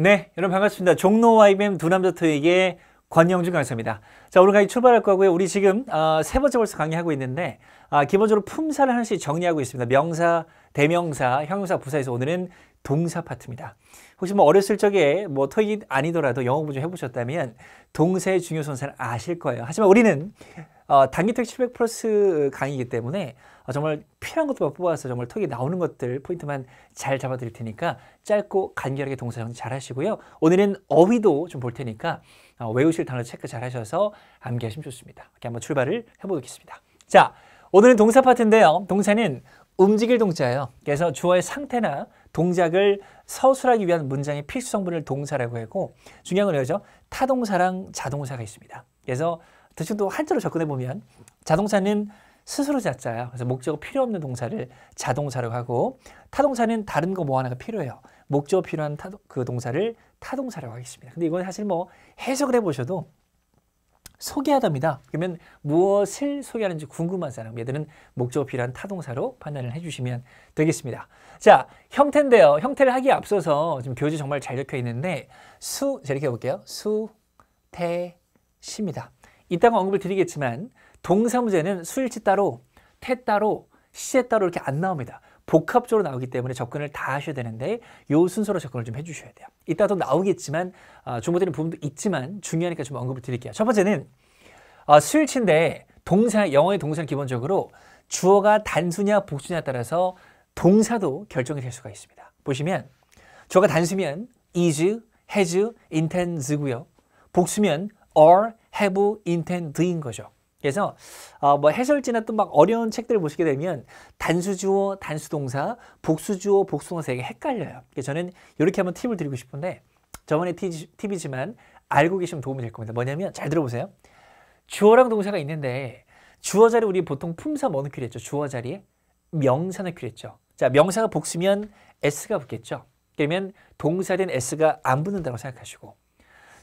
네, 여러분 반갑습니다. 종로와 IBM 두 남자 토익의 권영준 강사입니다. 자, 오늘 강의 출발할 거고요. 우리 지금 어, 세 번째 벌써 강의하고 있는데 아, 기본적으로 품사를 하나씩 정리하고 있습니다. 명사, 대명사, 형용사, 부사에서 오늘은 동사 파트입니다. 혹시 뭐 어렸을 적에 뭐 토익이 아니더라도 영어 공부 좀 해보셨다면 동사의 중요성사를 아실 거예요. 하지만 우리는 어, 단기특 700 플러스 강의이기 때문에 어, 정말 필요한 것들만 뽑아서 정말 턱이 나오는 것들 포인트만 잘 잡아드릴 테니까 짧고 간결하게 동사 정리 잘 하시고요. 오늘은 어휘도 좀 볼 테니까 어, 외우실 단어 체크 잘 하셔서 암기하시면 좋습니다. 이렇게 한번 출발을 해보겠습니다. 자, 오늘은 동사 파트인데요. 동사는 움직일 동자예요. 그래서 주어의 상태나 동작을 서술하기 위한 문장의 필수 성분을 동사라고 하고 중요한 건 이거죠. 타동사랑 자동사가 있습니다. 그래서 대충도 한자로 접근해 보면 자동차는 스스로 자자야. 그래서 목적어 필요 없는 동사를 자동사로 하고 타동사는 다른 거 뭐 하나가 필요해요. 목적어 필요한 타, 그 동사를 타동사라고 하겠습니다. 근데 이건 사실 뭐 해석을 해보셔도 소개하답니다. 그러면 무엇을 소개하는지 궁금한 사람, 얘들은 목적어 필요한 타동사로 판단을 해주시면 되겠습니다. 자, 형태인데요. 형태를 하기에 앞서서 지금 교재 정말 잘 적혀 있는데 수, 자, 이렇게 해볼게요. 수, 태, 시입니다. 이따가 언급을 드리겠지만 동사 문제는 수일치 따로, 태 따로, 시제 따로 이렇게 안 나옵니다. 복합적으로 나오기 때문에 접근을 다 하셔야 되는데 요 순서로 접근을 좀 해주셔야 돼요. 이따또 나오겠지만 어, 아, 주목되는 부분도 있지만 중요하니까 좀 언급을 드릴게요. 첫 번째는 어, 아, 수일치인데 동사, 영어의 동사는 기본적으로 주어가 단수냐 복수냐에 따라서 동사도 결정이 될 수가 있습니다. 보시면 주어가 단수면 is, has, intends고요. 복수면 are, have intend인 거죠. 그래서 어, 뭐 해설지나 또 막 어려운 책들을 보시게 되면 단수주어, 단수동사, 복수주어, 복수동사 이게 헷갈려요. 그래서 저는 이렇게 한번 팁을 드리고 싶은데 저번에 티, 팁이지만 알고 계시면 도움이 될 겁니다. 뭐냐면 잘 들어보세요. 주어랑 동사가 있는데 주어 자리 우리 보통 품사 뭐 넣기로 했죠? 주어 자리에 명사 넣기로 했죠. 자 명사가 복수면 s가 붙겠죠. 그러면 동사된 s가 안 붙는다고 생각하시고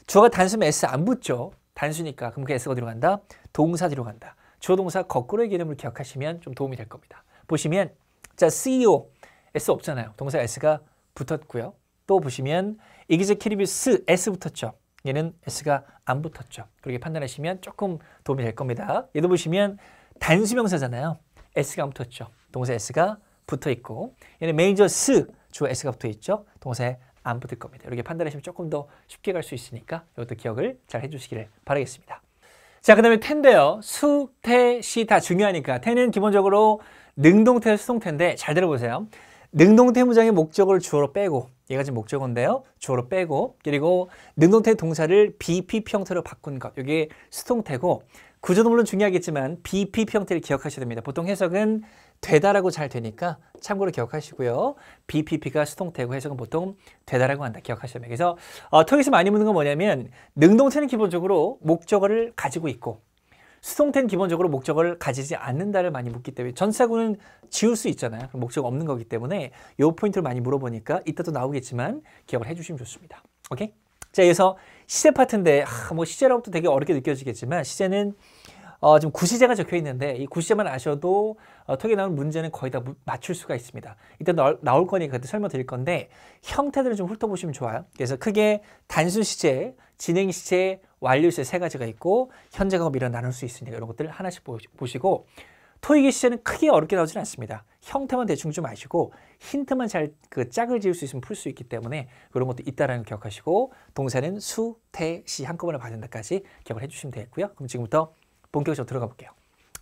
주어가 단수면 s 안 붙죠. 단수니까 그럼 그 S가 어디로 간다? 동사 뒤로 간다. 주어동사 거꾸로의 개념을 기억하시면 좀 도움이 될 겁니다. 보시면 자 CEO S 없잖아요. 동사 S가 붙었고요. 또 보시면 executives S 붙었죠. 얘는 S가 안 붙었죠. 그렇게 판단하시면 조금 도움이 될 겁니다. 얘도 보시면 단수명사잖아요. S가 안 붙었죠. 동사 S가 붙어 있고 얘는 majors 주어 S가 붙어 있죠. 동사에 안 붙을 겁니다. 이렇게 판단하시면 조금 더 쉽게 갈 수 있으니까 이것도 기억을 잘 해주시기를 바라겠습니다. 자, 그 다음에 텐데요. 수, 태, 시 다 중요하니까 태는 기본적으로 능동태, 수동태인데 잘 들어보세요. 능동태 무장의 목적을 주어로 빼고 얘가 지금 목적어인데요. 주어로 빼고 그리고 능동태 동사를 BPP 형태로 바꾼 것. 이게 수동태고 구조도 물론 중요하겠지만 BPP 형태를 기억하셔야 됩니다. 보통 해석은 되다라고 잘 되니까 참고로 기억하시고요. BPP가 수동태고 해석은 보통 되다라고 한다. 기억하시야 그래서 어, 익에서 많이 묻는 건 뭐냐면 능동태는 기본적으로 목적어를 가지고 있고 수동태는 기본적으로 목적을 가지지 않는다를 많이 묻기 때문에 전사구는 지울 수 있잖아요. 목적 없는 거기 때문에 이 포인트를 많이 물어보니까 이따도 나오겠지만 기억을 해주시면 좋습니다. 오케이? 자, 여기서 시제 파트인데 아, 뭐 시제라고도 되게 어렵게 느껴지겠지만 시제는 어, 지금 구시제가 적혀 있는데 이 구시제만 아셔도 어, 톡에 나온 문제는 거의 다 맞출 수가 있습니다. 일단 나, 나올 거니까 그때 설명드릴 건데 형태들을 좀 훑어보시면 좋아요. 그래서 크게 단순 시제, 진행 시제, 완료 시제 세 가지가 있고 현재 과거미라 나눌 수 있으니까 이런 것들 하나씩 보시고 토익의 시제는 크게 어렵게 나오지는 않습니다. 형태만 대충 좀 아시고 힌트만 잘 그 짝을 지을 수 있으면 풀 수 있기 때문에 그런 것도 있다라는 걸 기억하시고 동사는 수, 태, 시 한꺼번에 받는다까지 기억을 해주시면 되겠고요. 그럼 지금부터 본격적으로 들어가 볼게요.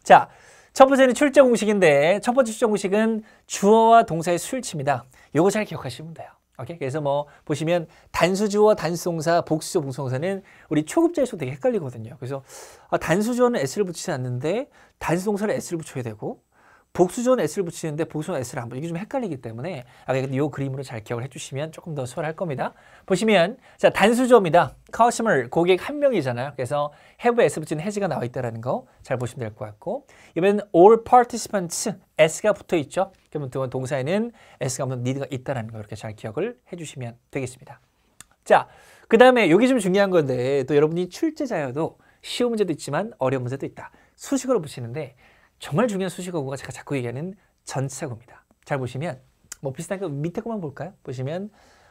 자, 첫 번째는 출제 공식인데 첫 번째 출제 공식은 주어와 동사의 수일치입니다. 요거 잘 기억하시면 돼요. 오케이? 그래서 뭐 보시면 단수주어, 단수동사, 복수주어, 복수동사는 우리 초급자에서 되게 헷갈리거든요. 그래서 아, 단수주어는 s를 붙이지 않는데 단수동사를 s를 붙여야 되고 복수전 S를 붙이는데 복수전 S를 한번 이게 좀 헷갈리기 때문에 아, 이 그림으로 잘 기억을 해주시면 조금 더 수월할 겁니다. 보시면 자 단수조입니다. 커스 s t 고객 한 명이잖아요. 그래서 have S 붙이는 해지가 나와 있다는거 잘 보시면 될 것 같고 이번엔 all participants S가 붙어 있죠. 그러면 동사에는 S가 없는 need가 있다라는 거 이렇게 잘 기억을 해주시면 되겠습니다. 자, 그 다음에 여기 좀 중요한 건데 또 여러분이 출제자여도 쉬운 문제도 있지만 어려운 문제도 있다. 수식으로 붙이는데 정말 중요한 수식어구가 제가 자꾸 얘기하는 전치구입니다잘 보시면 뭐비슷한거 밑에 것만 볼까요? 보시면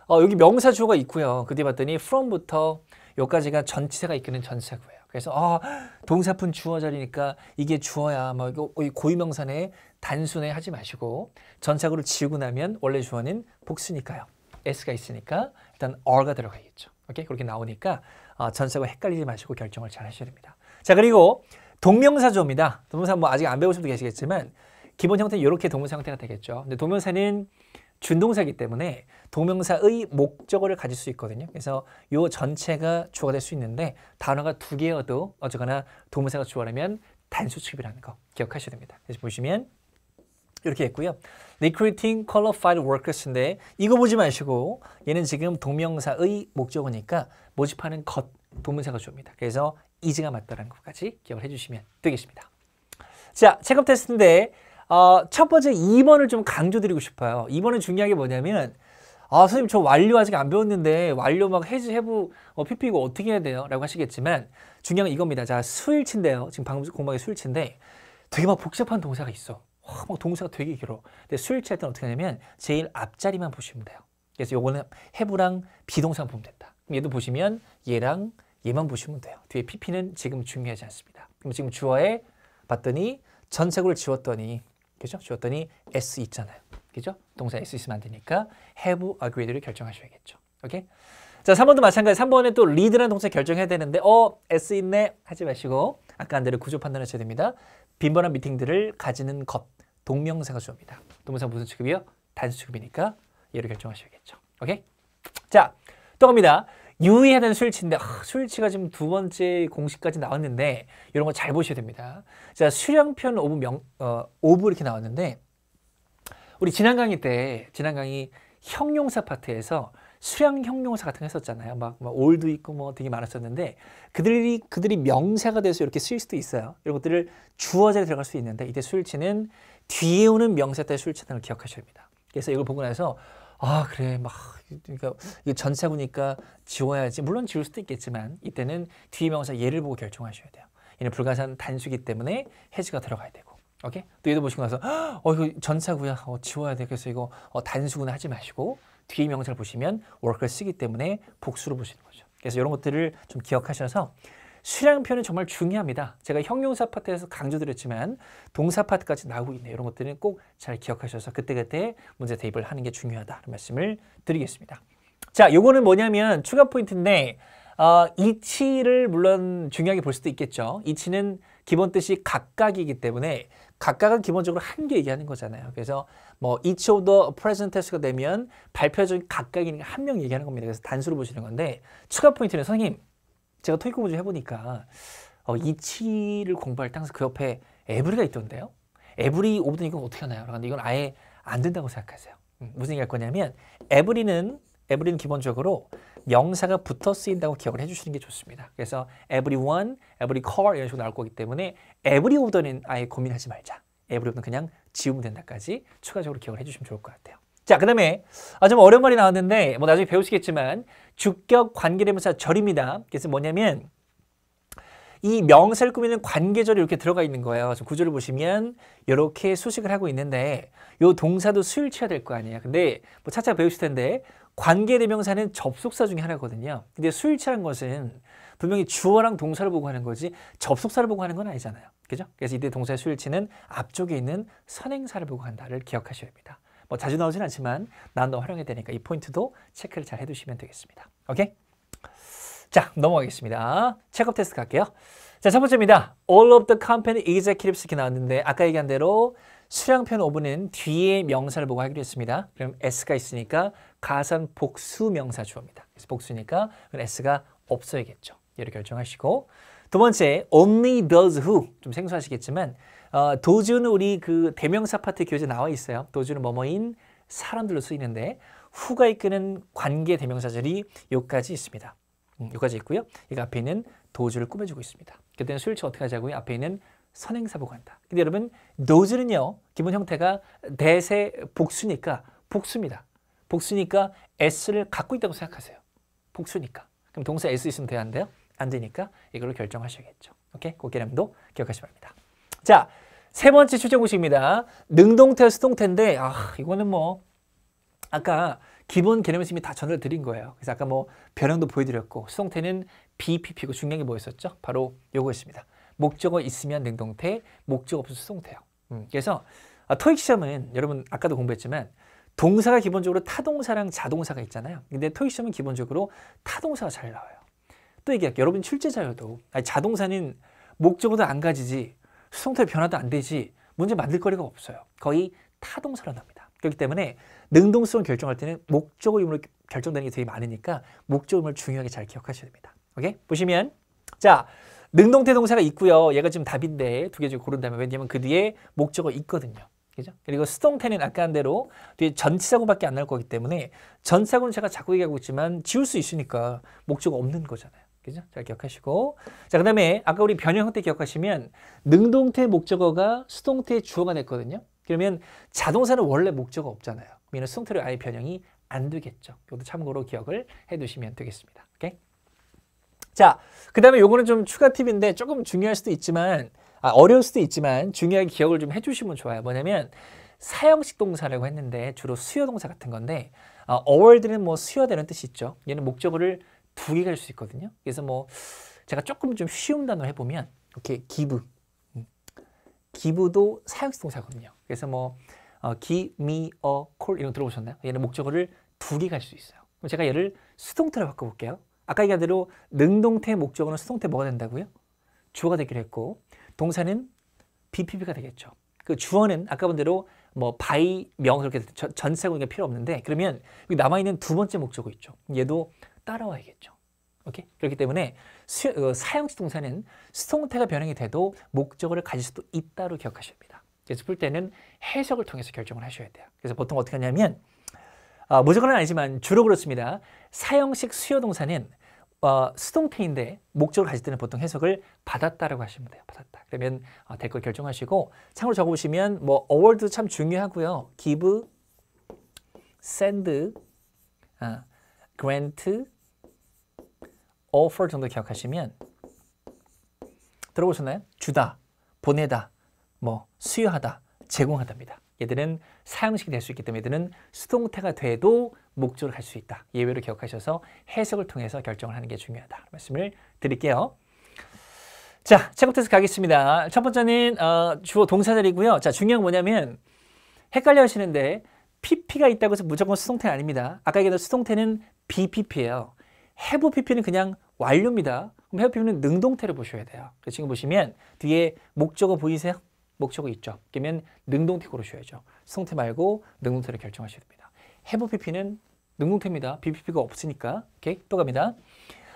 어, 여기 명사 주어가 있고요. 그뒤 봤더니 from부터 여기까지가 전치사가 이끄는 전치구예요 그래서 어, 동사푼 주어 자리니까 이게 주어야 뭐 이거 고유명사네 단순해 하지 마시고 전착구를 지우고 나면 원래 주어는 복수니까요. s가 있으니까 일단 r가 들어가겠죠. 오케이 그렇게 나오니까 어, 전착구 헷갈리지 마시고 결정을 잘 하셔야 됩니다. 자 그리고 동명사조입니다. 동명사 뭐 아직 안 배우신 분 계시겠지만 기본 형태는 이렇게 동명사 형태가 되겠죠. 근데 동명사는 준동사이기 때문에 동명사의 목적어를 가질 수 있거든요. 그래서 이 전체가 주어가 될 수 있는데 단어가 두 개여도 어쨌거나 동명사가 주어라면 단수축이라는 거 기억하셔야 됩니다. 그래서 보시면 이렇게 했고요. Recruiting Qualified Workers인데 이거 보지 마시고 얘는 지금 동명사의 목적어니까 모집하는 것 동명사가 줍니다. 그래서 이즈가 맞다라는 것까지 기억을 해주시면 되겠습니다. 자, 체크업 테스트인데 어, 첫 번째 2번을 좀 강조드리고 싶어요. 2번은 중요한 게 뭐냐면 아, 선생님 저 완료 아직 안 배웠는데 완료 막 해지 해부 어, PP 이거 어떻게 해야 돼요? 라고 하시겠지만 중요한 건 이겁니다. 자, 수일치인데요. 지금 방금 공방의 수일치인데 되게 막 복잡한 동사가 있어. 와, 막 동사가 되게 길어. 근데 수일치 할 때는 어떻게 하냐면 제일 앞자리만 보시면 돼요. 그래서 요거는 해부랑 비동사 보면 된다. 얘도 보시면 얘랑 얘만 보시면 돼요. 뒤에 pp는 지금 중요하지 않습니다. 그럼 지금 주어에 봤더니 전색을 지웠더니 그죠? 지웠더니 s 있잖아요. 그죠? 동사 s 있으면 안 되니까 have agreed를 결정하셔야겠죠. 오케이? 자, 3번도 마찬가지. 3번에 또 lead라는 동사 결정해야 되는데 어, s 있네 하지 마시고 아까 안 대로 구조 판단하셔야 됩니다. 빈번한 미팅들을 가지는 것. 동명사가 좋습니다 동사 무슨 취급이요? 단수 취급이니까 얘를 결정하셔야겠죠. 오케이? 자, 또 갑니다. 유의해야 되는 수일치인데 아, 수치가 지금 두 번째 공식까지 나왔는데 이런 거 잘 보셔야 됩니다. 자 수량편 오브 명, 어, 오브 이렇게 나왔는데 우리 지난 강의 때 지난 강의 형용사 파트에서 수량 형용사 같은 거 했었잖아요. 막, 막 올도 있고 뭐 되게 많았었는데 그들이 그들이 명사가 돼서 이렇게 쓰일 수도 있어요. 이런 것들을 주어자에 들어갈 수 있는데 이때 수치는 뒤에 오는 명사 때수치라는걸 기억하셔야 됩니다. 그래서 이걸 보고 나서 아 그래 막 그러니까 이게 전세구니까 지워야지 물론 지울 수도 있겠지만 이때는 뒤에 명사 예를 보고 결정하셔야 돼요. 얘는 불가산 단수기 때문에 해지가 들어가야 되고 오케이 또 얘도 보시고 나서 어 이거 전사구야 어, 지워야 돼 그래서 이거 어, 단수구나 하지 마시고 뒤에 명사를 보시면 워크를 쓰기 때문에 복수로 보시는 거죠. 그래서 이런 것들을 좀 기억하셔서 수량 표는 정말 중요합니다. 제가 형용사 파트에서 강조드렸지만 동사 파트까지 나오고 있네요. 이런 것들은 꼭 잘 기억하셔서 그때그때 문제 대입을 하는 게 중요하다는 말씀을 드리겠습니다. 자, 요거는 뭐냐면 추가 포인트인데 어, 이치를 물론 중요하게 볼 수도 있겠죠. 이치는 기본 뜻이 각각이기 때문에 각각은 기본적으로 한 개 얘기하는 거잖아요. 그래서 뭐 each of the present tense가 되면 발표적인 각각이니까 한 명 얘기하는 겁니다. 그래서 단수로 보시는 건데 추가 포인트는 선생님 제가 토익 공부 좀 해보니까 어, 이치를 공부할 때 항상 그 옆에 에브리가 있던데요. 에브리 오브든 이건 어떻게 하나요? 그런데 이건 아예 안 된다고 생각하세요. 음, 무슨 얘기할 거냐면 에브리는 에브리는 기본적으로 명사가 붙어 쓰인다고 기억을 해주시는 게 좋습니다. 그래서 everyone, every car 이런 식으로 나올 거기 때문에 every order는 아예 고민하지 말자. every order는 그냥 지우면 된다까지 추가적으로 기억을 해주시면 좋을 것 같아요. 자, 그 다음에 아, 좀 어려운 말이 나왔는데 뭐 나중에 배우시겠지만 주격 관계대명사 절입니다. 그래서 뭐냐면 이 명사를 꾸미는 관계절이 이렇게 들어가 있는 거예요. 그래서 구조를 보시면 이렇게 수식을 하고 있는데 요 동사도 수일 치해야될 거 아니에요. 근데 뭐 차차 배우실 텐데 관계대명사는 접속사 중에 하나거든요. 근데 수일 취한 것은 분명히 주어랑 동사를 보고 하는 거지 접속사를 보고 하는 건 아니잖아요. 그죠? 그래서 이때 동사의 수일치는 앞쪽에 있는 선행사를 보고 한다를 기억하셔야 됩니다. 뭐 자주 나오진 않지만 나너 활용이 되니까 이 포인트도 체크를 잘 해두시면 되겠습니다. 오케이? 자, 넘어가겠습니다. 체크업 테스트 갈게요. 자, 첫 번째입니다. All of the company executives 이렇게 나왔는데 아까 얘기한 대로 수량편 5분은 뒤에 명사를 보고 하기로 했습니다. 그럼 S가 있으니까 가산 복수 명사 주어입니다. 그래서 복수니까 S가 없어야겠죠. 얘를 결정하시고 두 번째, only t h o s who 좀 생소하시겠지만 어, 도주는 우리 그 대명사 파트 교재 나와 있어요. 도주는 뭐뭐인 사람들로 쓰이는데 who가 이끄는 관계 대명사절이 여기까지 있습니다. 음, 여기까지 있고요. 이기 앞에 있는 도주를 꾸며주고 있습니다. 그때는 수일치 어떻게 하자고요? 앞에 있는 선행사 보고 한다. 근데 여러분 d o e 는요 기본 형태가 대세 복수니까 복수입니다. 복수니까 s를 갖고 있다고 생각하세요. 복수니까. 그럼 동사 s 있으면 돼야 한대요. 안 되니까 이걸로 결정하셔야겠죠. 오케이? 그 개념도 기억하시기 바랍니다. 자, 세 번째 출제 공식입니다. 능동태, 수동태인데 아, 이거는 뭐 아까 기본 개념을 이미 다 전을 드린 거예요. 그래서 아까 뭐 변형도 보여드렸고 수동태는 BPP고 중요한 게 뭐였었죠? 바로 요거였습니다. 목적어 있으면 능동태, 목적 없으면 수동태요. 음, 그래서 아, 토익 시험은 여러분 아까도 공부했지만 동사가 기본적으로 타동사랑 자동사가 있잖아요. 근데 토익 시험은 기본적으로 타동사가 잘 나와요. 또 얘기할게요. 여러분 출제자여도 아니, 자동사는 목적어도 안 가지지 수동태 변화도 안 되지 문제 만들 거리가 없어요. 거의 타동사로 납니다. 그렇기 때문에 능동성 을 결정할 때는 목적어 의문로 결정되는 게 되게 많으니까 목적어 의문을 중요하게 잘 기억하셔야 됩니다. 오케이? 보시면 자 능동태 동사가 있고요. 얘가 지금 답인데 두 개 중에 고른다면 왜냐면 그 뒤에 목적어 있거든요. 그죠? 그리고 수동태는 아까 한 대로 뒤에 전치사고밖에 안날 거기 때문에 전사고는 제가 자꾸 얘기하고 있지만 지울 수 있으니까 목적어 없는 거잖아요. 그죠? 잘 기억하시고. 자, 그 다음에 아까 우리 변형형 태 기억하시면 능동태 목적어가 수동태 주어가 됐거든요. 그러면 자동사는 원래 목적어 없잖아요. 그러면 수동태로 아예 변형이 안 되겠죠. 이것도 참고로 기억을 해두시면 되겠습니다. 자, 그 다음에 요거는 좀 추가 팁인데 조금 중요할 수도 있지만 아, 어려울 수도 있지만 중요한 기억을 좀 해주시면 좋아요. 뭐냐면 사형식 동사라고 했는데 주로 수요 동사 같은 건데 어, 어월드는 뭐 수요되는 뜻이 있죠. 얘는 목적어를 두 개가 될수 있거든요. 그래서 뭐 제가 조금 좀 쉬운 단어 해보면 이렇게 기부, 음. 기부도 사용성사거든요 그래서 뭐 어, give me a call 이런 거 들어보셨나요? 얘는 목적어를 두 개 갈 수 있어요. 그럼 제가 얘를 수동태로 바꿔볼게요. 아까 얘기한 대로 능동태 의 목적어는 수동태 뭐가 된다고요? 주어가 되기로 했고 동사는 BPP가 되겠죠. 그 주어는 아까 본 대로 뭐 바이 명 이렇게 전세고니 필요 없는데 그러면 여기 남아있는 두 번째 목적어 있죠. 얘도 따라와야겠죠. 오케이? 그렇기 때문에 수, 어, 사형치 동사는 수동태가 변형이 돼도 목적어를 가질 수도 있다로 기억하셔야 됩니다. 그래서 풀 때는 해석을 통해서 결정을 하셔야 돼요. 그래서 보통 어떻게 하냐면 아, 무조건은 아니지만 주로 그렇습니다. 사형식 수요 동사는 어, 수동태인데 목적을 가질 때는 보통 해석을 받았다라고 하시면 돼요. 받았다. 그러면 어, 될걸 결정하시고 참고로 적어보시면 뭐어워드도참 중요하고요. give, send, 어, grant, offer 정도 기억하시면 들어보셨나요? 주다, 보내다, 뭐 수요하다, 제공하다니다 얘들은 사용식이 될 수 있기 때문에 얘들은 수동태가 돼도 목적으로 갈수 있다. 예외로 기억하셔서 해석을 통해서 결정을 하는 게 중요하다. 말씀을 드릴게요. 자, 체크테스 가겠습니다. 첫 번째는 어, 주어 동사절이고요. 자, 중요한 뭐냐면 헷갈려 하시는데 PP가 있다고 해서 무조건 수동태는 아닙니다. 아까 얘기했 수동태는 BPP예요. 해부 PP는 그냥 완료입니다. 그럼 해부 PP는 능동태를 보셔야 돼요. 그 지금 보시면 뒤에 목적어 보이세요? 목적어 있죠. 그러면 능동태 고르셔야죠. 수동태 말고 능동태를 결정하셔야 됩니다. 해부 PP는 능동태입니다. BPP가 없으니까. 오케이? 또 갑니다.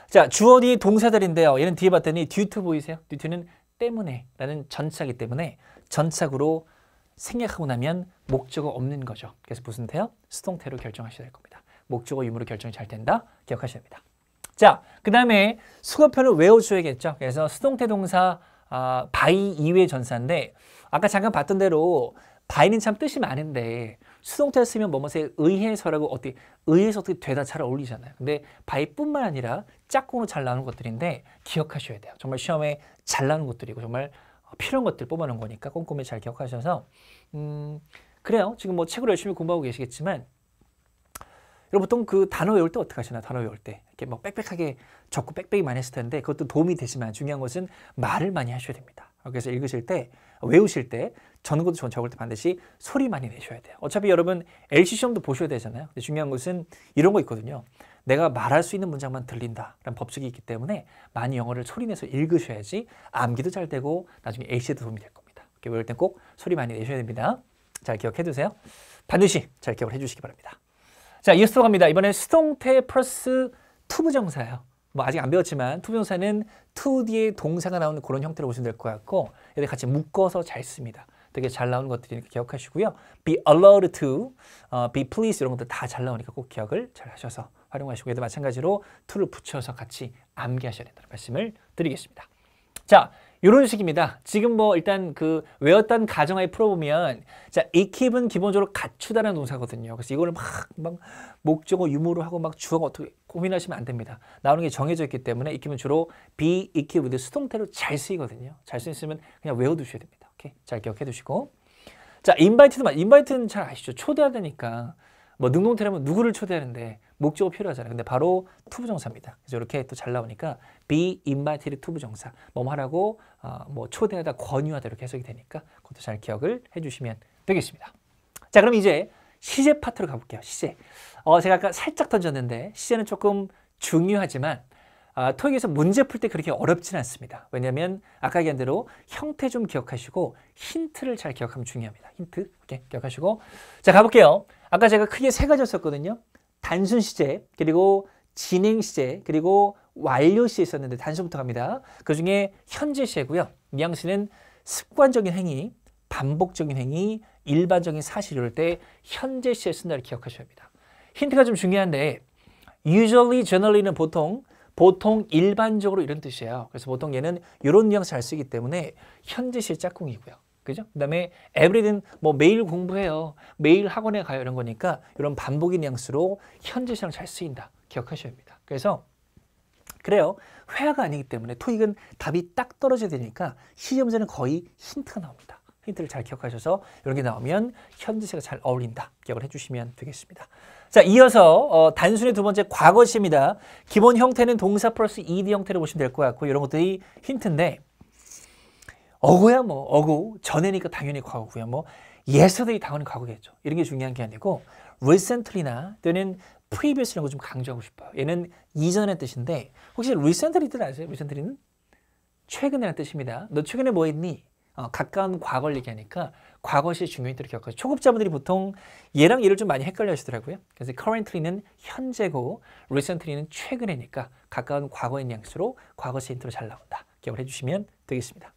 자, 주어디 동사들인데요. 얘는 뒤에 봤더니 due to 보이세요? due to는 때문에 라는 전차기 때문에 전착으로 생략하고 나면 목적어 없는 거죠. 그래서 무슨 태요? 수동태로 결정하셔야 될 겁니다. 목적어 유무로 결정이 잘 된다. 기억하셔야 됩니다. 자, 그 다음에 수거편을 외워줘야겠죠. 그래서 수동태 동사 아, 바이 이외 전사인데 아까 잠깐 봤던 대로 바이는 참 뜻이 많은데 수동태를 쓰면 뭐뭐에 의해서라고 어떻게 의해서 어떻게 되다 잘 어울리잖아요. 근데 바이뿐만 아니라 짝꿍으로 잘 나오는 것들인데 기억하셔야 돼요. 정말 시험에 잘 나오는 것들이고 정말 필요한 것들 뽑아놓은 거니까 꼼꼼히 잘 기억하셔서 음 그래요. 지금 뭐 책으로 열심히 공부하고 계시겠지만 여러분 보통 그 단어 외울 때 어떻게 하시나요? 단어 외울 때 이렇게 뭐 빽빽하게 적고 빽빽이 많이 했을 텐데 그것도 도움이 되지만 중요한 것은 말을 많이 하셔야 됩니다. 그래서 읽으실 때 외우실 때 전국도 전 적을 때 반드시 소리 많이 내셔야 돼요. 어차피 여러분 LC 시험도 보셔야 되잖아요. 중요한 것은 이런 거 있거든요. 내가 말할 수 있는 문장만 들린다라는 법칙이 있기 때문에 많이 영어를 소리내서 읽으셔야지 암기도 잘 되고 나중에 AC에도 도움이 될 겁니다. 이렇게 외울 땐 꼭 소리 많이 내셔야 됩니다. 잘 기억해 두세요. 반드시 잘 기억을 해 주시기 바랍니다. 자, 이어서 갑니다. 이번엔 수동태 플러스 투부정사예요. 뭐 아직 안 배웠지만 투부정사는 투 o 뒤에 동사가 나오는 그런 형태로 보시면 될 것 같고 얘들 같이 묶어서 잘 씁니다. 되게 잘 나오는 것들이니까 기억하시고요. be allowed to, 어, be pleased 이런 것들 다 잘 나오니까 꼭 기억을 잘 하셔서 활용하시고 얘도 마찬가지로 투를 붙여서 같이 암기하셔야 된다는 말씀을 드리겠습니다. 자, 이런 식입니다. 지금 뭐 일단 그 외웠던 가정하에 풀어보면 자 equip은 기본적으로 갖추다는 동사거든요. 그래서 이거를 막, 막 목적어 유무로 하고 막 주어가 어떻게 고민하시면 안 됩니다. 나오는 게 정해져 있기 때문에 equip은 주로 be equipped 수동태로 잘 쓰이거든요. 잘 쓰이면 그냥 외워두셔야 됩니다. 오케이 잘 기억해 두시고 자 invite도 인바이트는 잘 아시죠? 초대하다니까 뭐 능동태라면 누구를 초대하는데 목적어 필요하잖아요. 근데 바로 투부정사입니다. 그래서 이렇게 또 잘 나오니까 be invited 투부정사. 뭐 하라고 어, 뭐 초대하다 권유하다 이렇게 해석이 되니까 그것도 잘 기억을 해주시면 되겠습니다. 자 그럼 이제 시제 파트로 가볼게요. 시제. 어, 제가 아까 살짝 던졌는데 시제는 조금 중요하지만 아, 토익에서 문제 풀 때 그렇게 어렵진 않습니다. 왜냐하면 아까 얘기한 대로 형태 좀 기억하시고 힌트를 잘 기억하면 중요합니다. 힌트 오케이, 기억하시고 자 가볼게요. 아까 제가 크게 세 가지였었거든요. 단순 시제 그리고 진행 시제 그리고 완료 시에 있었는데 단순부터 갑니다. 그중에 현재 시고요. 미양시는 습관적인 행위, 반복적인 행위, 일반적인 사실 이럴 때 현재 시에 쓴다를 기억하셔야 합니다. 힌트가 좀 중요한데 usually, generally는 보통 보통 일반적으로 이런 뜻이에요. 그래서 보통 얘는 이런 뉘앙스 잘 쓰기 때문에 현재시 짝꿍이고요. 그죠? 그 다음에 에브리든 뭐 매일 공부해요. 매일 학원에 가요. 이런 거니까 이런 반복의 뉘앙스로 현재시랑 잘 쓰인다. 기억하셔야 합니다. 그래서 그래요. 회화가 아니기 때문에 토익은 답이 딱 떨어져야 되니까 시험제는 거의 힌트가 나옵니다. 힌트를 잘 기억하셔서 이런 게 나오면 현재시가 잘 어울린다 기억을 해주시면 되겠습니다. 자, 이어서 어, 단순히 두 번째 과거시입니다. 기본 형태는 동사 플러스 ed 형태로 보시면 될 것 같고 이런 것들이 힌트인데 어구야 뭐 어구 전에니까 당연히 과거고요. 뭐 yesterday 당연히 과거겠죠. 이런 게 중요한 게 아니고 recently나 또는 previous 이런 거좀 강조하고 싶어요. 얘는 이전의 뜻인데 혹시 recently들 아세요? recently는 최근이라는 뜻입니다. 너 최근에 뭐 했니? 어, 가까운 과거를 얘기하니까 과거시 중요했다고 기억하죠. 초급자분들이 보통 얘랑 얘를 좀 많이 헷갈려 하시더라고요. 그래서 currently는 현재고 recently는 최근이니까 가까운 과거인 양수로 과거시 인트로잘 나온다. 기억을 해주시면 되겠습니다.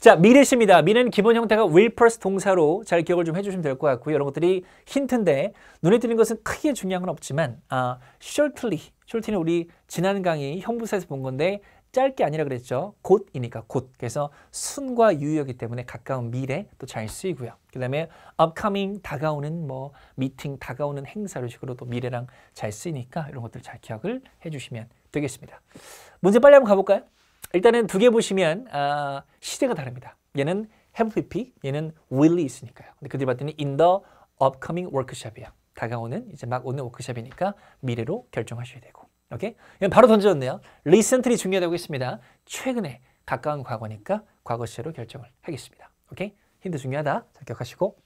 자, 미래시입니다. 미래는 기본 형태가 will plus 동사로 잘 기억을 좀 해주시면 될 것 같고요. 이런 것들이 힌트인데 눈에 띄는 것은 크게 중요한 건 없지만 아, shortly, shortly는 우리 지난 강의 형부사에서 본 건데 짧게 아니라 그랬죠. 곧이니까 곧. 그래서 순과 유효이기 때문에 가까운 미래 또잘 쓰이고요. 그 다음에 upcoming 다가오는 뭐 미팅 다가오는 행사 이 식으로 또 미래랑 잘 쓰이니까 이런 것들 잘 기억을 해주시면 되겠습니다. 문제 빨리 한번 가볼까요? 일단은 두 개 보시면 아, 시대가 다릅니다. 얘는 have 얘는 will이 있으니까요. 근데 그들 봤더니 in the upcoming workshop이야. 다가오는 이제 막 오는 워크샵이니까 미래로 결정하셔야 되고 오케이? 건 바로 던져졌네요. recently 중요하다고 했습니다. 최근에 가까운 과거니까 과거 시제로 결정을 하겠습니다. 오케이? 힌트 중요하다. 잘 기억하시고.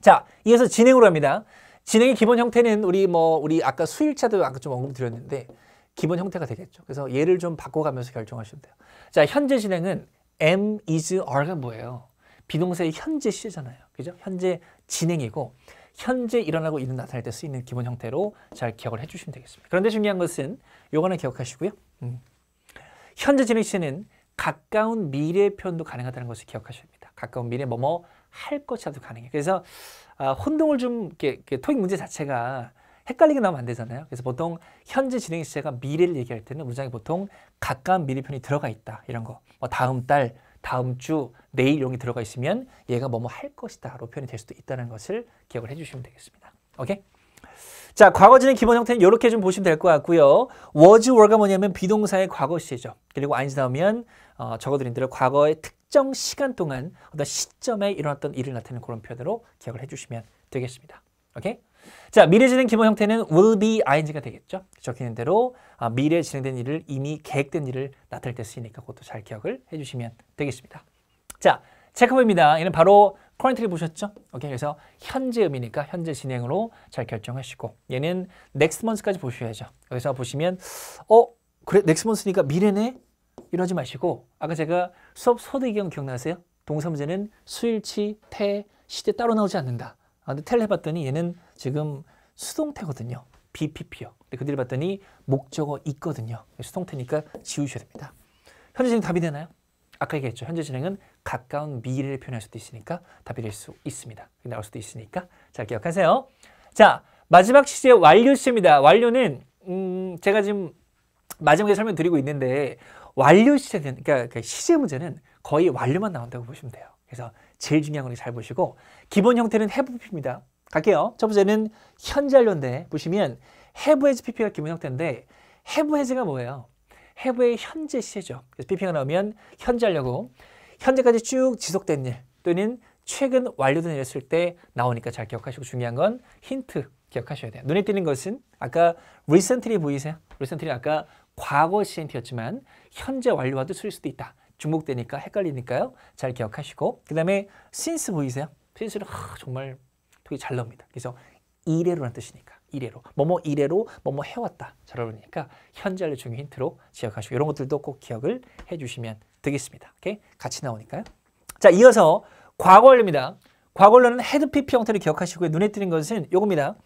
자, 이어서 진행으로 합니다. 진행의 기본 형태는 우리 뭐 우리 아까 수일차도 아까 좀 언급드렸는데 기본 형태가 되겠죠. 그래서 얘를 좀 바꿔가면서 결정하시면 돼요. 자, 현재 진행은 am, is, are가 뭐예요? 비동사의 현재 시잖아요 그죠? 현재 진행이고 현재 일어나고 있는 나타날때 쓰이는 기본 형태로 잘 기억을 해주시면 되겠습니다. 그런데 중요한 것은 요거는 기억하시고요. 음. 현재 진행 시는 가까운 미래 표현도 가능하다는 것을 기억하셔야 됩니다. 가까운 미래 뭐뭐 할 것이라도 가능해요. 그래서 아, 혼동을 좀 이렇게, 이렇게 토익 문제 자체가 헷갈리게 나오면 안 되잖아요. 그래서 보통 현재 진행 시제가 미래를 얘기할 때는 문장에 보통 가까운 미래 편이 들어가 있다. 이런 거. 뭐 다음 달, 다음 주 내일용이 들어가 있으면 얘가 뭐뭐 할 것이다 로 표현이 될 수도 있다는 것을 기억을 해주시면 되겠습니다. 오케이? 자, 과거진는 기본 형태는 이렇게 좀 보시면 될 것 같고요. was, were가 뭐냐면 비동사의 과거 시제죠. 그리고 i n g 나오면 어, 적어드린 대로 과거의 특정 시간 동안 어떤 시점에 일어났던 일을 나타내는 그런 표현으로 기억을 해주시면 되겠습니다. 오케이? 자, 미래 진행 기본 형태는 will be ing가 되겠죠. 적히는 대로 아, 미래 진행된 일을 이미 계획된 일을 나타낼 때 쓰이니까 그것도 잘 기억을 해주시면 되겠습니다. 자, 체크업입니다. 얘는 바로 currently 보셨죠? 오케이, 그래서 현재 의미니까 현재 진행으로 잘 결정하시고 얘는 next month까지 보셔야죠. 여기서 보시면 어? 그래, next month니까 미래네? 이러지 마시고 아까 제가 수업 소득이형 기억나세요? 동사 문제는 수일치, 태, 시대 따로 나오지 않는다. 아, 근데 텔 해봤더니 얘는 지금 수동태거든요. BPP요. 근데 그들이 봤더니 목적어 있거든요. 수동태니까 지우셔야 됩니다. 현재 진행 답이 되나요? 아까 얘기했죠. 현재 진행은 가까운 미래를 표현할 수도 있으니까 답이 될 수 있습니다. 나올 수도 있으니까 잘 기억하세요. 자, 마지막 시제 완료 시제입니다. 완료는 음, 제가 지금 마지막에 설명드리고 있는데 완료 시제, 는 그러니까 그 시제 문제는 거의 완료만 나온다고 보시면 돼요. 그래서 제일 중요한 거잘 보시고 기본 형태는 해부피입니다. 갈게요. 첫 번째는 현재 연데 보시면 have as pp가 기본 형태인데 have as가 뭐예요? have의 현재 시제죠. 그래서 pp가 나오면 현재 하려고 현재까지 쭉 지속된 일 또는 최근 완료된 일 했을 때 나오니까 잘 기억하시고 중요한 건 힌트 기억하셔야 돼요. 눈에 띄는 것은 아까 recently 보이세요? recently 아까 과거 시행태였지만 현재 완료와도 쓸 수도 있다. 중복되니까 헷갈리니까요. 잘 기억하시고 그 다음에 since 보이세요? since는 하, 정말 되게 잘 나옵니다. 그래서 이래로란 뜻이니까 이래로 뭐뭐 이래로 뭐뭐 해왔다 잘 어울리니까 그러니까 현재 를중준 힌트로 기억하시고 이런 것들도 꼭 기억을 해주시면 되겠습니다. 오케이 같이 나오니까요. 자 이어서 과거원입니다. 과거원는 헤드피피 형태를 기억하시고 눈에 띄는 것은 요겁니다.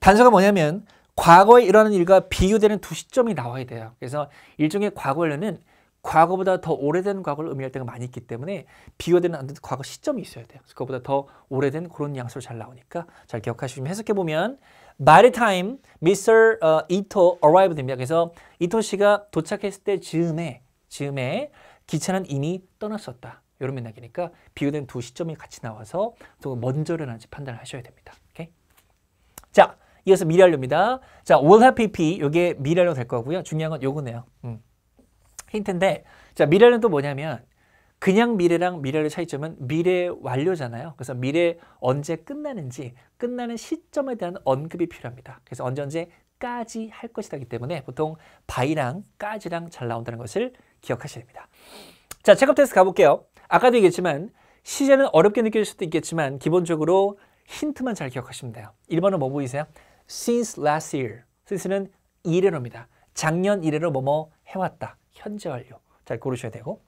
단서가 뭐냐면 과거에 일어난 일과 비교되는 두 시점이 나와야 돼요. 그래서 일종의 과거원는 과거보다 더 오래된 과거를 의미할 때가 많이 있기 때문에 비교되는 안 되는 과거 시점이 있어야 돼요. 그래서 그보다 더 오래된 그런 양수로 잘 나오니까 잘 기억하시면 해석해 보면 By the time Mr. 이토 어, arrived 됩니다. 그래서 이토 씨가 도착했을 때 즈음에 즈음에 기차는 이미 떠났었다. 이런 맥락이니까 비교된 두 시점이 같이 나와서 먼저를 하는지 판단을 하셔야 됩니다. 오케이? 자, 이어서 미래알료입니다. 자, will have pp 이게 미래알료 될 거고요. 중요한 건 요거네요. 음. 힌트인데 자 미래는 또 뭐냐면 그냥 미래랑 미래의 차이점은 미래 완료잖아요. 그래서 미래 언제 끝나는지 끝나는 시점에 대한 언급이 필요합니다. 그래서 언제 언제까지 할 것이다기 때문에 보통 바이랑 까지랑 잘 나온다는 것을 기억하셔야 됩니다. 자 체크업 테스트 가볼게요. 아까도 얘기했지만 시제는 어렵게 느껴질 수도 있겠지만 기본적으로 힌트만 잘 기억하시면 돼요. 1번은 뭐 보이세요? Since last year. since는 이래로입니다. 작년 이래로 뭐뭐 해왔다. 현재 완료. 잘 고르셔야 되고.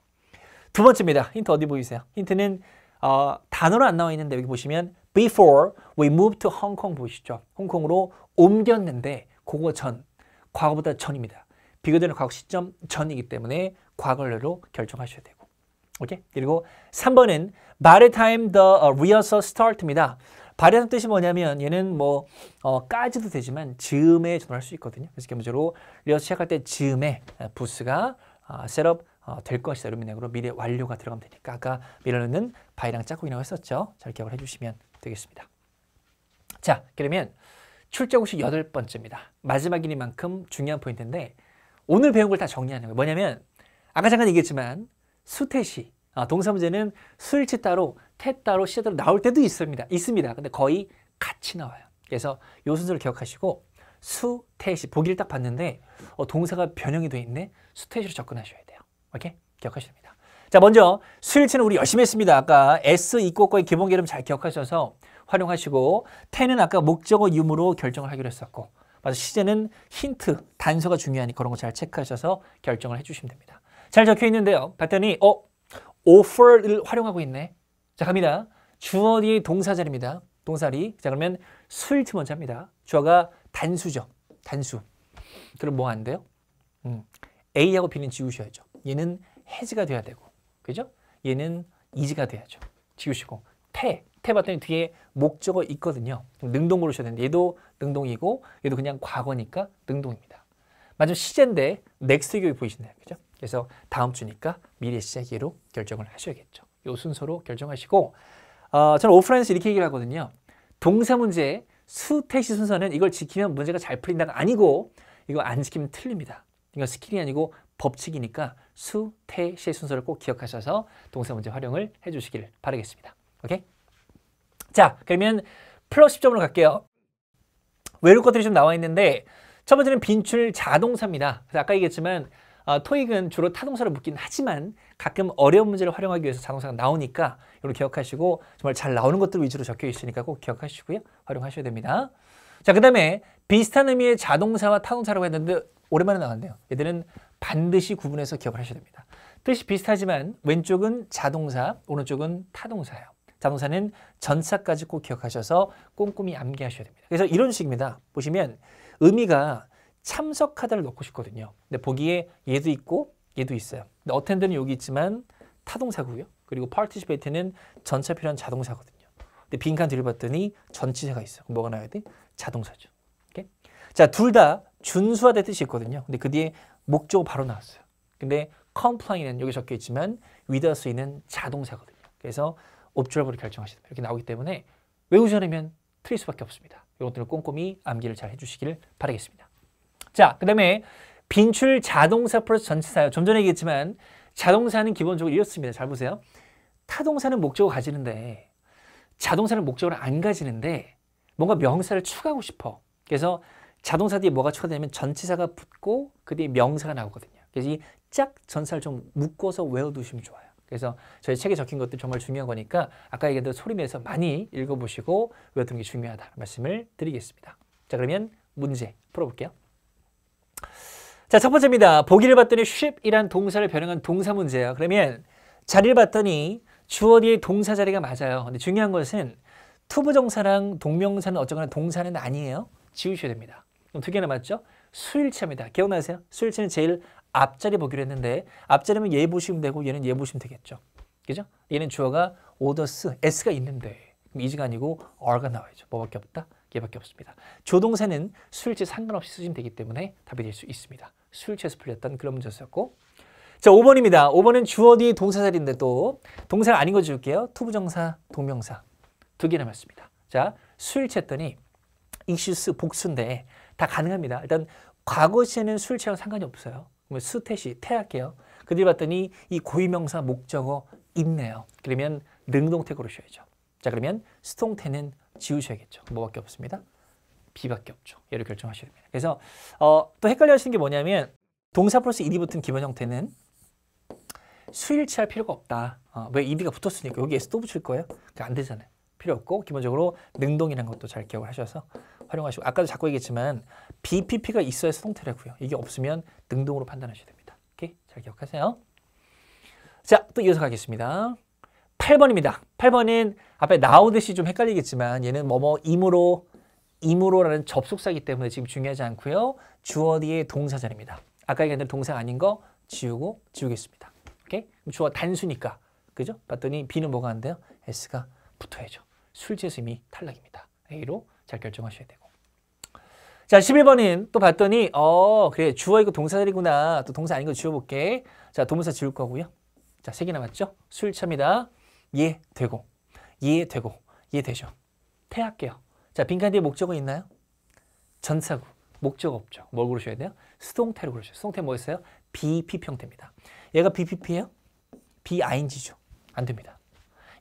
두 번째입니다. 힌트 어디 보이세요? 힌트는 어, 단어로 안 나와 있는데 여기 보시면 before we moved to Hong Kong 보시죠. 홍콩으로 옮겼는데 그거 전, 과거보다 전입니다. 비교되는 과거 시점 전이기 때문에 과거로 결정하셔야 되고. 오케이? 그리고 3번은 by the time the 어, rehearsal start입니다. 발이라는 뜻이 뭐냐면 얘는 뭐 어, 까지도 되지만 즈음에 전할 수 있거든요. 그래서 기본적으로 리허설 시작할 때 즈음에 부스가 아, 셋업 어, 될 것이다. 루미넥으로 미래 완료가 들어가면 되니까 아까 미래는 바이랑 짝꿍이라고 했었죠. 잘 기억을 해주시면 되겠습니다. 자 그러면 출제공식 여덟 번째입니다. 마지막이니만큼 중요한 포인트인데 오늘 배운 걸 다 정리하는 거예요. 뭐냐면 아까 잠깐 얘기했지만 수태시 아, 동사 문제는 수일치 따로 태 따로 시 따로 나올 때도 있습니다. 있습니다. 근데 거의 같이 나와요. 그래서 요 순서를 기억하시고 수, 태시 보기를 딱 봤는데 어, 동사가 변형이 돼 있네. 스테이지로 접근하셔야 돼요. 오케이? 기억하셔니다 자, 먼저 스위치는 우리 열심히 했습니다. 아까 S 이꼬꼬의 기본 개념 잘 기억하셔서 활용하시고 태는 아까 목적어 유무로 결정을 하기로 했었고 맞아 시제는 힌트, 단서가 중요하니 그런 거 잘 체크하셔서 결정을 해주시면 됩니다. 잘 적혀 있는데요. 봤더니 어? offer를 활용하고 있네. 자, 갑니다. 주어 뒤에 동사 자리입니다. 동사리. 자, 그러면 스위트 먼저 합니다. 주어가 단수죠. 단수. 그럼 뭐 안 돼요? 음, A하고 B는 지우셔야죠. 얘는 해지가 돼야 되고, 그죠? 얘는 이지가 돼야죠. 지우시고 태, 태 봤더니 뒤에 목적어 있거든요. 능동 고르셔야 되는데 얘도 능동이고 얘도 그냥 과거니까 능동입니다. 마지막 시제인데 넥스트 교육 보이시나요? 그죠? 그래서 다음 주니까 미래 시작기로 결정을 하셔야겠죠. 요 순서로 결정하시고 어, 저는 오프라인에서 이렇게 얘기를 하거든요. 동사 문제 수택시 순서는 이걸 지키면 문제가 잘 풀린다가 아니고 이거 안 지키면 틀립니다. 이건 그러니까 스킬이 아니고 법칙이니까 수, 태, 시의 순서를 꼭 기억하셔서 동사 문제 활용을 해주시길 바라겠습니다. 오케이? 자, 그러면 플러스 10점으로 갈게요. 외울 것들이 좀 나와 있는데 첫 번째는 빈출 자동사입니다. 그래서 아까 얘기했지만 어, 토익은 주로 타동사로 묶긴 하지만 가끔 어려운 문제를 활용하기 위해서 자동사가 나오니까 이걸 기억하시고 정말 잘 나오는 것들 위주로 적혀 있으니까 꼭 기억하시고요. 활용하셔야 됩니다. 자, 그 다음에 비슷한 의미의 자동사와 타동사라고 했는데 오랜만에 나왔네요. 얘들은 반드시 구분해서 기억을 하셔야 됩니다. 뜻이 비슷하지만 왼쪽은 자동사, 오른쪽은 타동사예요. 자동사는 전사까지 꼭 기억하셔서 꼼꼼히 암기하셔야 됩니다. 그래서 이런 식입니다. 보시면 의미가 참석하다를 넣고 싶거든요. 근데 보기에 얘도 있고 얘도 있어요. 근데 어텐드는 여기 있지만 타동사고요. 그리고 participate는 전차 필요한 자동사거든요. 근데 빈칸 들여봤더니 전치사가 있어. 뭐가 나와야 돼? 자동사죠. 오케이? 자, 둘다 준수하다 뜻이 있거든요. 근데 그 뒤에 목적어 바로 나왔어요. 근데 comply는 여기 적혀 있지만 with할 수 있는 자동사거든요. 그래서 옵주얼버를 결정하시다 이렇게 나오기 때문에 외우시려면 틀릴 수밖에 없습니다. 이것들을 꼼꼼히 암기를 잘 해주시길 바라겠습니다. 자, 그 다음에 빈출 자동사 플러스 전치사요. 좀 전에 얘기했지만 자동사는 기본적으로 이렇습니다. 잘 보세요. 타동사는 목적을 가지는데 자동사는 목적을 안 가지는데 뭔가 명사를 추가하고 싶어. 그래서 자동사 뒤에 뭐가 추가되면 전치사가 붙고 그 뒤에 명사가 나오거든요. 그래서 이 짝 전사를 좀 묶어서 외워두시면 좋아요. 그래서 저희 책에 적힌 것도 정말 중요한 거니까 아까 얘기했 소림에서 많이 읽어보시고 외우는 게 중요하다 말씀을 드리겠습니다. 자 그러면 문제 풀어볼게요. 자 첫 번째입니다. 보기를 봤더니 쉽이란 동사를 변형한 동사 문제예요. 그러면 자리를 봤더니 주어 뒤에 동사 자리가 맞아요. 근데 중요한 것은 투부정사랑 동명사는 어쩌거나 동사는 아니에요. 지우셔야 됩니다. 그럼 두개 남았죠? 수일체입니다. 기억나세요? 수일체는 제일 앞자리 보기로 했는데 앞자리면 얘 보시면 되고 얘는 얘 보시면 되겠죠. 그죠? 얘는 주어가 오더스, s가 있는데 그럼 is가 아니고 r가 나와야죠. 뭐밖에 없다? 얘밖에 없습니다. 조동사는 수일체 상관없이 쓰시면 되기 때문에 답이 될 수 있습니다. 수일체에서 풀렸던 그런 문제였고 자, 5번입니다. 5번은 주어 뒤 동사 자리인데 또 동사가 아닌 거 줄게요. 투부정사, 동명사 두개 남았습니다. 자, 수일체 했더니 이슈스 복수인데 다 가능합니다. 일단 과거 시에는 술 취하고 상관이 없어요. 수태시, 태할게요. 그들 봤더니 이 고유명사 목적어 있네요. 그러면 능동태 고르셔야죠. 자 그러면 수동태는 지우셔야겠죠. 뭐밖에 없습니다. 비밖에 없죠. 얘를 결정하셔야 됩니다. 그래서 어, 또 헷갈려 하시는 게 뭐냐면 동사 플러스 이디 붙은 기본 형태는 수일치할 필요가 없다. 어, 왜 이디가 붙었으니까 여기 에서 또 붙일 거예요? 그게 그러니까 안 되잖아요. 필요 없고 기본적으로 능동이라는 것도 잘 기억을 하셔서 활용하시고 아까도 자꾸 얘기했지만 BPP가 있어야 성태라고요. 이게 없으면 능동으로 판단하셔야 됩니다. 오케이? 잘 기억하세요. 자, 또 이어서 가겠습니다. 8번입니다. 8번은 앞에 나오듯이 좀 헷갈리겠지만 얘는 뭐뭐 임으로 임으로라는 접속사이기 때문에 지금 중요하지 않고요. 주어 뒤에 동사절입니다. 아까 얘기했 동사 아닌 거 지우고 지우겠습니다. 오케이? 그럼 주어 단수니까. 그죠? 봤더니 B는 뭐가 안 돼요? S가 붙어야죠. 술지에서 이 탈락입니다. A로 잘 결정하셔야 되고. 자, 11번은 또 봤더니 어, 그래. 주어 이거 동사들이구나. 또 동사 아닌 거 지워 볼게. 자, 도사 지울 거고요. 자, 세 개 남았죠? 술참이다. 예, 되고. 예, 되고. 예, 되죠. 패할게요. 자, 빈칸 뒤에 목적어 있나요? 전사구. 목적 없죠. 뭘 고르셔야 돼요? 수동태로 고르셔 수동태 뭐였어요? BP평태입니다. 얘가 BPP예요? BING죠. 안 됩니다.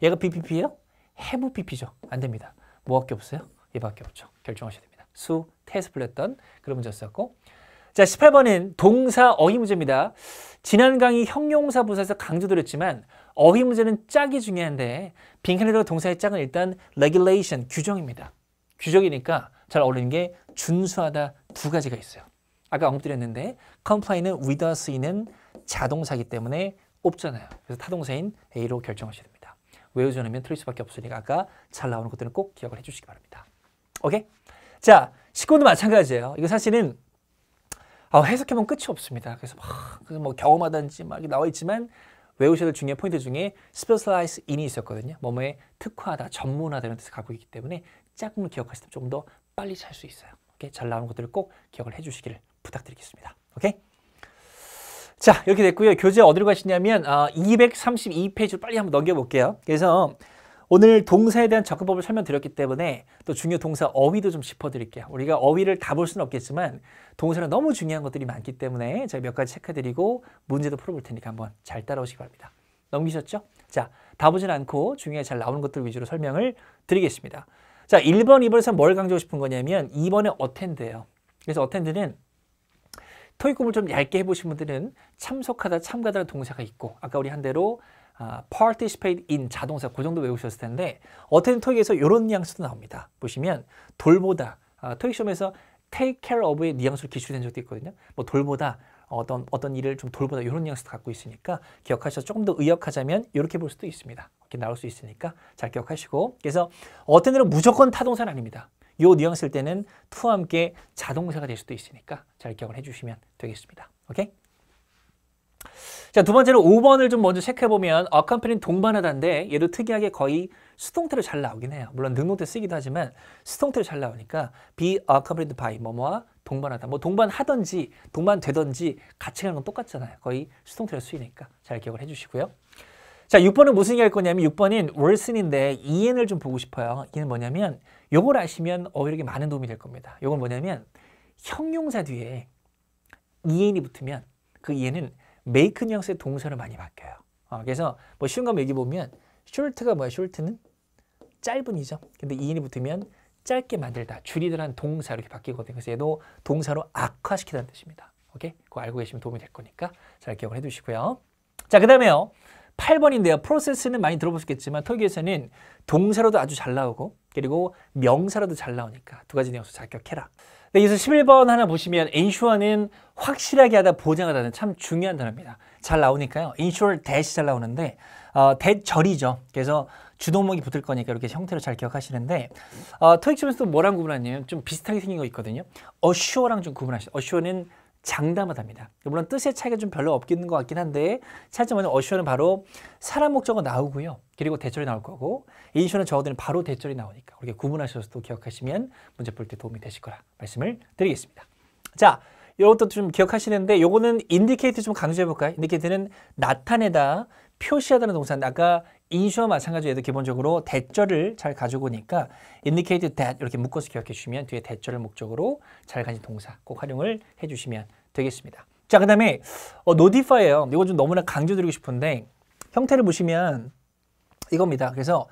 얘가 BPP예요? 해부 PP죠. 안 됩니다. 뭐밖에 없어요? 얘밖에 없죠. 결정하셔야 됩니다. 수, 태에서 풀렸던 그런 문제였었고 자, 18번은 동사 어휘 문제입니다. 지난 강의 형용사 부사에서 강조드렸지만 어휘 문제는 짝이 중요한데 빈칸에다 동사의 짝은 일단 regulation, 규정입니다. 규정이니까 잘 어울리는 게 준수하다 두 가지가 있어요. 아까 언급드렸는데 comply는 w i t h u t 이는 자동사기 때문에 없잖아요. 그래서 타동사인 A로 결정하셔야 됩니다. 외우주냐면 틀릴 수밖에 없으니까 아까 잘 나오는 것들은 꼭 기억을 해주시기 바랍니다. 오케이? 자, 19도 마찬가지예요. 이거 사실은 아, 해석해보면 끝이 없습니다. 그래서 막, 그래서 뭐 경험하든지 막 나와 있지만 외우셔야 될 중요한 포인트 중에 s p e c i a l 이 있었거든요. 뭐뭐에 특화하다, 전문화되는 뜻을 갖고 있기 때문에 짝꿍을 기억하실 때좀더 빨리 찰수 있어요. 오케이? 잘 나오는 것들을 꼭 기억을 해주시기를 부탁드리겠습니다. 오케이? 자 이렇게 됐고요. 교재 어디로 가시냐면 어, 아, 232페이지로 빨리 한번 넘겨볼게요. 그래서 오늘 동사에 대한 접근법을 설명드렸기 때문에 또 중요 동사 어휘도 좀 짚어드릴게요. 우리가 어휘를 다 볼 수는 없겠지만 동사는 너무 중요한 것들이 많기 때문에 제가 몇 가지 체크해드리고 문제도 풀어볼 테니까 한번 잘 따라오시기 바랍니다. 넘기셨죠? 자, 다 보진 않고 중요하게 잘 나오는 것들 위주로 설명을 드리겠습니다. 자, 1번, 2번에서 뭘 강조하고 싶은 거냐면 2번에 어텐드예요. 그래서 어텐드는 토익공을좀 얇게 해보신 분들은 참석하다, 참가다라는 동사가 있고 아까 우리 한 대로 아, participate in 자동사 그 정도 외우셨을 텐데 어떤 토익에서 이런 뉘앙스도 나옵니다. 보시면 돌보다 아, 토익 시험에서 take care of의 뉘앙스로 기출된 적도 있거든요. 뭐 돌보다 어떤 어떤 일을 좀 돌보다 이런 뉘앙스도 갖고 있으니까 기억하셔서 조금 더 의역하자면 이렇게 볼 수도 있습니다. 이렇게 나올 수 있으니까 잘 기억하시고 그래서 어떤 애는 무조건 타동사는 아닙니다. 요 뉘앙스일 때는 투와 함께 자동사가 될 수도 있으니까 잘 기억을 해주시면 되겠습니다. 오케이? 자, 두 번째로 5번을 좀 먼저 체크해보면 accompany는 동반하다인데 얘도 특이하게 거의 수동태로 잘 나오긴 해요. 물론 능동태 쓰기도 하지만 수동태로 잘 나오니까 be accompanied by 뭐뭐와 동반하다. 뭐 동반하든지 동반되든지 같이 가는 건 똑같잖아요. 거의 수동태로 쓰이니까 잘 기억을 해주시고요. 자, 6번은 무슨 얘기할 거냐면 6번인 월슨인데 EN을 좀 보고 싶어요. 이는 뭐냐면 요걸 아시면 어휘력에 많은 도움이 될 겁니다. 요건 뭐냐면 형용사 뒤에 EN이 붙으면 그 EN은 make는 형사의 동사로 많이 바뀌어요. 어, 그래서 뭐 쉬운 거 얘기 보면 short가 뭐야? short는 짧은이죠. 근데 EN이 붙으면 짧게 만들다, 줄이더란 동사 이렇게 바뀌거든요. 그래서 얘도 동사로 악화시키다는 뜻입니다. 오케이? 그거 알고 계시면 도움이 될 거니까 잘 기억을 해두시고요. 자, 그 다음에요. 8번인데요. 프로세스는 많이 들어보셨겠지만 톨기에서는 동사로도 아주 잘 나오고 그리고 명사로도 잘 나오니까 두 가지 내용수 에 자격해라. 네, 여기서 11번 하나 보시면 insure는 확실하게 하다 보장하다는 참 중요한 단어입니다. 잘 나오니까요. insure 대시 잘 나오는데 어, 대절이죠. 그래서 주동목이 붙을 거니까 이렇게 형태로 잘 기억하시는데 어, 토익 시험에서도 뭐랑 구분하냐면 좀 비슷하게 생긴 거 있거든요. 어슈어랑 좀 구분하시죠. 어슈어는 장담하답니다. 물론 뜻의 차이가 좀 별로 없기는 것 같긴 한데 차이점은 어시어는 바로 사람 목적어 나오고요. 그리고 대절이 나올 거고 인슈어는 적어드는 바로 대절이 나오니까 그렇게 구분하셔서 또 기억하시면 문제 풀 때 도움이 되실 거라 말씀을 드리겠습니다. 자, 이것도 좀 기억하시는데 요거는 인디케이트 좀 강조해 볼까요? 인디케이트는 나타내다, 표시하다는 동사인데 아까 인슈와 마찬가지로 기본적으로 대절을 잘 가지고 오니까 indicate that 이렇게 묶어서 기억해 주시면 뒤에 대절을 목적으로 잘 가진 동사 꼭 활용을 해 주시면 되겠습니다. 자, 그 다음에 어, notify예요. 이거 좀 너무나 강조드리고 싶은데 형태를 보시면 이겁니다. 그래서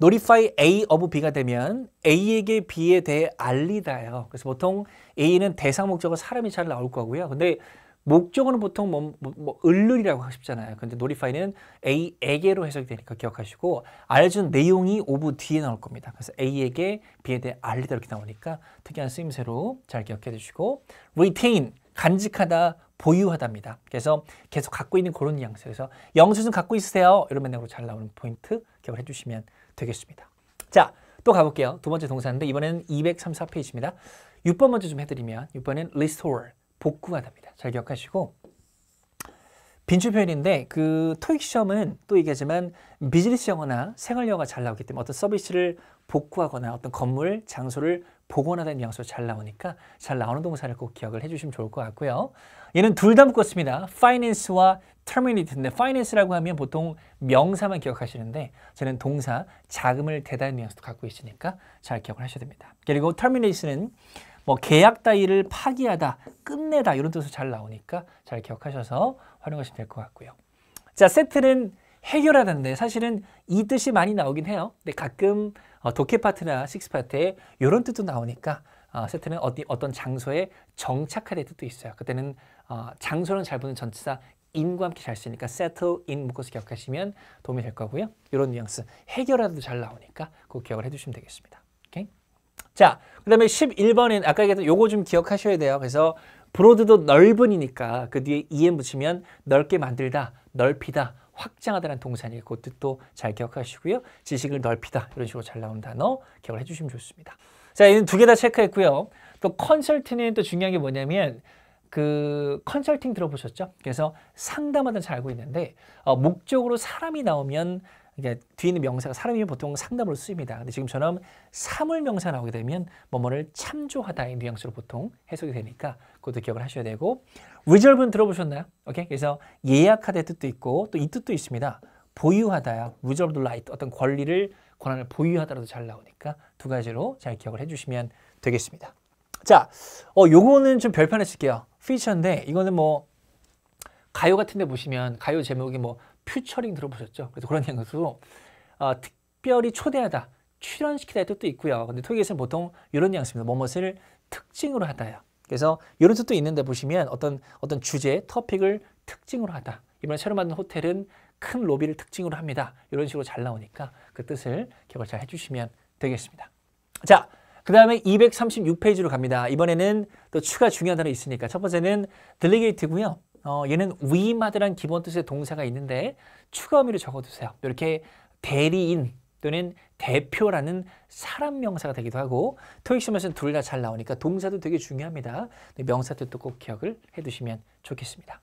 notify A of B가 되면 A에게 B에 대해 알리다예요. 그래서 보통 A는 대상 목적은 사람이 잘 나올 거고요. 근데 목적은 보통 뭐, 뭐, 뭐 을룰이라고 하십잖아요. 근데 노리파이는 A에게로 해석되니까 이 기억하시고 알려준 내용이 of 뒤에 나올 겁니다. 그래서 A에게 B에 대해 알리다 이렇게 나오니까 특이한 쓰임새로 잘 기억해 주시고 retain 간직하다, 보유하답니다. 그래서 계속 갖고 있는 그런 양앙스 그래서 영수증 갖고 있으세요. 이런 맥락으로 잘 나오는 포인트 기억해 을 주시면 되겠습니다. 자, 또 가볼게요. 두 번째 동사인데 이번에는 234페이지입니다. 6번 먼저 좀 해드리면 6번은 restore, 복구하답니다. 잘 기억하시고 빈출 표현인데 그 토익 시험은 또 얘기하지만 비즈니스 영어나 생활 영어가 잘 나오기 때문에 어떤 서비스를 복구하거나 어떤 건물, 장소를 복원하다는 뉘앙스로 잘 나오니까 잘 나오는 동사를 꼭 기억을 해주시면 좋을 것 같고요. 얘는 둘 다 묶었습니다. finance와 terminate인데 finance라고 하면 보통 명사만 기억하시는데 저는 동사, 자금을 대다는 뉘앙도 갖고 있으니까 잘 기억을 하셔야 됩니다. 그리고 terminate는 뭐 계약 따위를 파기하다, 끝내다 이런 뜻으로 잘 나오니까 잘 기억하셔서 활용하시면 될 것 같고요. 자, 세트는 해결하는데 사실은 이 뜻이 많이 나오긴 해요. 근데 가끔 어, 도케 파트나 식스 파트에 이런 뜻도 나오니까 어, 세트는 어디, 어떤 장소에 정착할의 뜻도 있어요. 그때는 어, 장소는 잘 보는 전치사 인과 함께 잘 쓰니까 settle in 묶어서 기억하시면 도움이 될 거고요. 이런 뉘앙스 해결하도 잘 나오니까 그 기억을 해주시면 되겠습니다. 오케이? 자, 그 다음에 11번은 아까 얘기했던 요거 좀 기억하셔야 돼요. 그래서 브로드도 넓은이니까 그 뒤에 em 붙이면 넓게 만들다, 넓히다, 확장하다는 동사니까 그것도 또 잘 기억하시고요. 지식을 넓히다 이런 식으로 잘 나온 단어 기억을 해주시면 좋습니다. 자, 이는 두 개 다 체크했고요. 또 컨설팅은 또 중요한 게 뭐냐면 그 컨설팅 들어보셨죠? 그래서 상담하던잘 알고 있는데 어, 목적으로 사람이 나오면 이게 뒤에 있는 명사가 사람이 면 보통 상담으로 쓰입니다. 근데 지금처럼 사물 명사 나오게 되면 뭐뭐를 참조하다의 뉘앙스로 보통 해석이 되니까 그것도 기억을 하셔야 되고 reserve는 들어보셨나요? 오케이? 그래서 예약하다의 뜻도 있고 또 이 뜻도 있습니다. 보유하다야 r e s e r v e right 어떤 권리를 권한을 보유하다라도 잘 나오니까 두 가지로 잘 기억을 해주시면 되겠습니다. 자, 어, 요거는 좀 별판을 칠게요. 피처인데 이거는 뭐 가요 같은 데 보시면 가요 제목이 뭐 퓨처링 들어보셨죠? 그래서 그런 양으로 어, 특별히 초대하다, 출연시키다의 뜻도 있고요. 근데 토익에서는 보통 이런 양식입니다. 뭐뭇을 특징으로 하다요. 그래서 이런 뜻도 있는데 보시면 어떤 어떤 주제, 토픽을 특징으로 하다. 이번에 새로 만든 호텔은 큰 로비를 특징으로 합니다. 이런 식으로 잘 나오니까 그 뜻을 기억을 잘 해주시면 되겠습니다. 자, 그 다음에 236페이지로 갑니다. 이번에는 또 추가 중요한 단어 있으니까 첫 번째는 delegate고요. 어, 얘는 위마드란 기본 뜻의 동사가 있는데 추가 의미로 적어두세요. 이렇게 대리인 또는 대표라는 사람 명사가 되기도 하고 토익 시험에서는 둘 다 잘 나오니까 동사도 되게 중요합니다. 명사 뜻도 꼭 기억을 해두시면 좋겠습니다.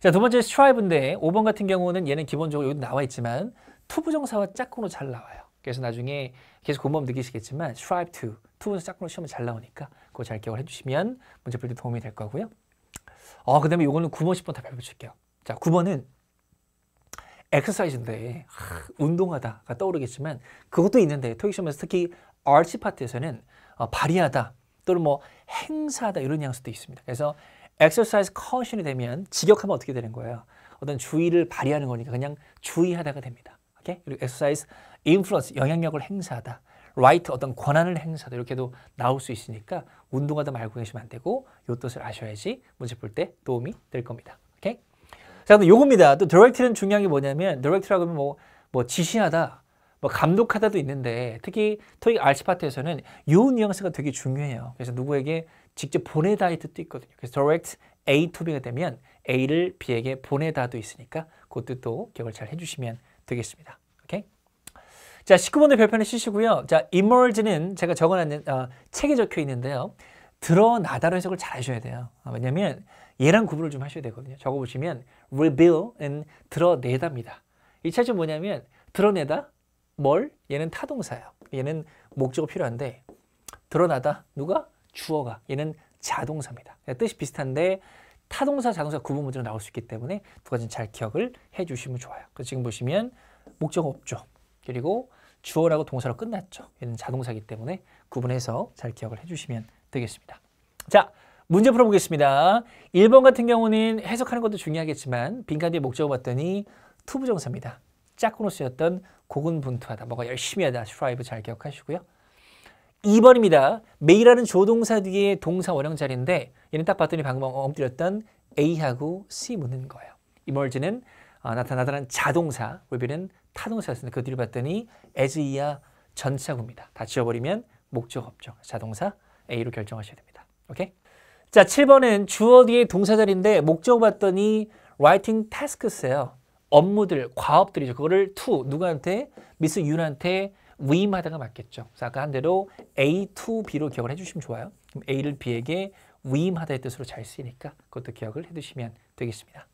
자, 두 번째 스트라이 v 인데 5번 같은 경우는 얘는 기본적으로 여기 나와 있지만 투부정사와 짝꿍으로 잘 나와요. 그래서 나중에 계속 공부하면 느끼시겠지만 strive to, 투부정사 짝꿍으로 시험에 잘 나오니까 그거 잘 기억을 해주시면 문제 풀때 도움이 될 거고요. 어, 그 다음에 요거는 9번, 10번 다 밟아줄게요. 자, 9번은 엑서사이즈인데 운동하다가 떠오르겠지만 그것도 있는데 토익시험에서 특히 r 치 파트에서는 어, 발휘하다 또는 뭐 행사하다 이런 양수도 있습니다. 그래서 엑서사이즈 커션이 되면 직역하면 어떻게 되는 거예요? 어떤 주의를 발휘하는 거니까 그냥 주의하다가 됩니다. 오케이? 그리고 엑서사이즈 인플루언스 영향력을 행사하다. 라이트 어떤 권한을 행사하다 이렇게도 나올 수 있으니까 운동하다 말고 계시면 안 되고 요 뜻을 아셔야지 문제 풀 때 도움이 될 겁니다. 오케이? 자, 그럼 요겁니다. 또 디렉트는 중요한 게 뭐냐면 디렉트라고 하면 뭐, 뭐 지시하다, 뭐 감독하다도 있는데 특히 토익 RC 파트에서는 요 뉘앙스가 되게 중요해요. 그래서 누구에게 직접 보내다의 뜻도 있거든요. 그래서 direct A to B가 되면 A를 B에게 보내다도 있으니까 그것도 기억을 잘 해주시면 되겠습니다. 자, 19번의 별표는 쓰시고요. 자, emerge는 제가 적어놨는 어, 책에 적혀 있는데요. 드러나다로 해석을 잘 하셔야 돼요. 어, 왜냐면 하 얘랑 구분을 좀 하셔야 되거든요. 적어보시면 reveal은 드러내답니다. 이 차이점 뭐냐면 드러내다 뭘? 얘는 타동사예요. 얘는 목적어 필요한데 드러나다 누가? 주어가. 얘는 자동사입니다. 그러니까 뜻이 비슷한데 타동사, 자동사 구분 문제로 나올 수 있기 때문에 두가지잘 기억을 해주시면 좋아요. 그래서 지금 보시면 목적어 없죠. 그리고 주어라고 동사로 끝났죠. 얘는 자동사이기 때문에 구분해서 잘 기억을 해주시면 되겠습니다. 자, 문제 풀어보겠습니다. 1번 같은 경우는 해석하는 것도 중요하겠지만 빈칸 뒤에 목적어 봤더니 투부정사입니다. 짝꿍으로 였던 고군분투하다, 뭐가 열심히 하다, s t r i v 잘 기억하시고요. 2번입니다. 메이라는 조동사 뒤에 동사 원형 자리인데 얘는 딱 봤더니 방금 엉뜨렸던 A하고 C 묻는 거예요. 이멀지는 어, 아, 나타나다는 자동사, w i 는 타동사였는데 그 뒤를 봤더니 as 이하 전차구입니다. 다 지워버리면 목적 없죠. 자동사 A로 결정하셔야 됩니다. 오케이? 자, 7번은 주어 뒤에 동사 자리인데 목적어 봤더니 writing tasks예요. 업무들, 과업들이죠. 그거를 to 누구한테? 미스 윤한테 위임하다가 맞겠죠. 그래서 아까 한 대로 A to B로 기억을 해주시면 좋아요. 그럼 A를 B에게 위임하다의 뜻으로 잘 쓰이니까 그것도 기억을 해두시면 되겠습니다.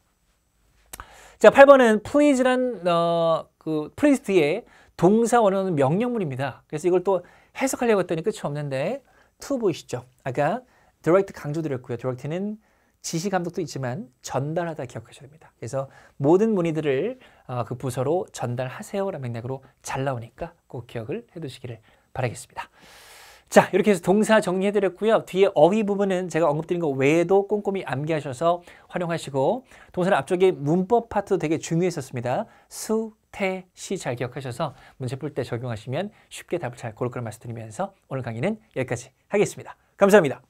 자, 8번은 please란 어, 그 please 뒤에 동사 원어는 명령문입니다. 그래서 이걸 또 해석하려고 했더니 끝이 없는데 to 보이시죠? 아까 디렉트 강조드렸고요. 디렉트는 지시 감독도 있지만 전달하다 기억하셔야 됩니다. 그래서 모든 문의들을 어, 그 부서로 전달하세요라는 맥락으로 잘 나오니까 꼭 기억을 해두시기를 바라겠습니다. 자 이렇게 해서 동사 정리해드렸고요. 뒤에 어휘 부분은 제가 언급드린 것 외에도 꼼꼼히 암기하셔서 활용하시고 동사는 앞쪽에 문법 파트도 되게 중요했었습니다. 수, 태, 시 잘 기억하셔서 문제 풀 때 적용하시면 쉽게 답을 잘 고를 걸 말씀드리면서 오늘 강의는 여기까지 하겠습니다. 감사합니다.